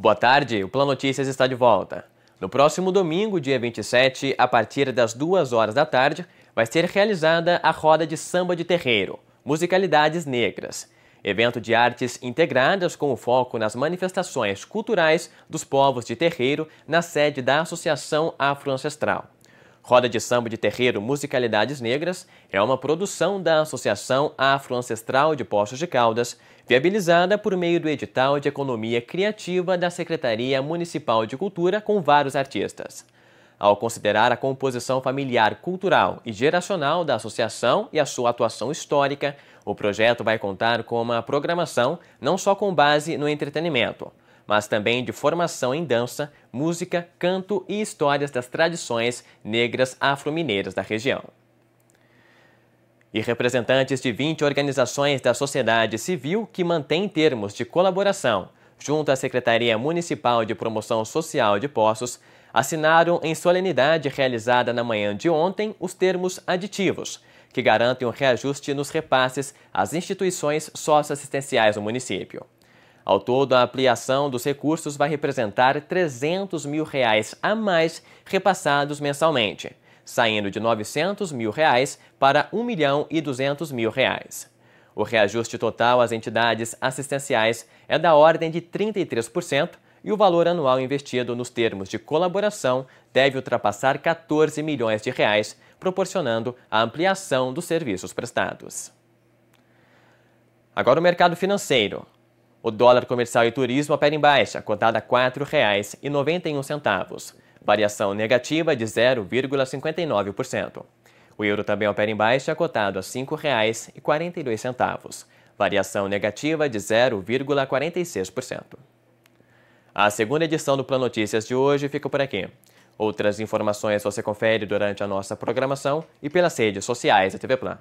Boa tarde, o Plano Notícias está de volta. No próximo domingo, dia 27, a partir das 2 horas da tarde, vai ser realizada a roda de samba de terreiro, Musicalidades Negras, evento de artes integradas com o foco nas manifestações culturais dos povos de terreiro na sede da Associação Afroancestral. Roda de Samba de Terreiro Musicalidades Negras é uma produção da Associação Afroancestral de Poços de Caldas, viabilizada por meio do edital de Economia Criativa da Secretaria Municipal de Cultura com vários artistas. Ao considerar a composição familiar, cultural e geracional da associação e a sua atuação histórica, o projeto vai contar com uma programação não só com base no entretenimento, mas também de formação em dança, música, canto e histórias das tradições negras afro-mineiras da região. E representantes de 20 organizações da sociedade civil que mantêm termos de colaboração junto à Secretaria Municipal de Promoção Social de Poços, assinaram em solenidade realizada na manhã de ontem os termos aditivos, que garantem um reajuste nos repasses às instituições socioassistenciais do município. Ao todo, a ampliação dos recursos vai representar 300 mil reais a mais repassados mensalmente, saindo de 900 mil reais para 1 milhão e 200 mil reais. O reajuste total às entidades assistenciais é da ordem de 33% e o valor anual investido nos termos de colaboração deve ultrapassar 14 milhões de reais, proporcionando a ampliação dos serviços prestados. Agora o mercado financeiro. O dólar comercial e turismo opera em baixa, cotada a R$ 4,91, variação negativa de 0,59%. O euro também opera em baixa, cotado a R$ 5,42, variação negativa de 0,46%. A segunda edição do Plano Notícias de hoje fica por aqui. Outras informações você confere durante a nossa programação e pelas redes sociais da TV Plan.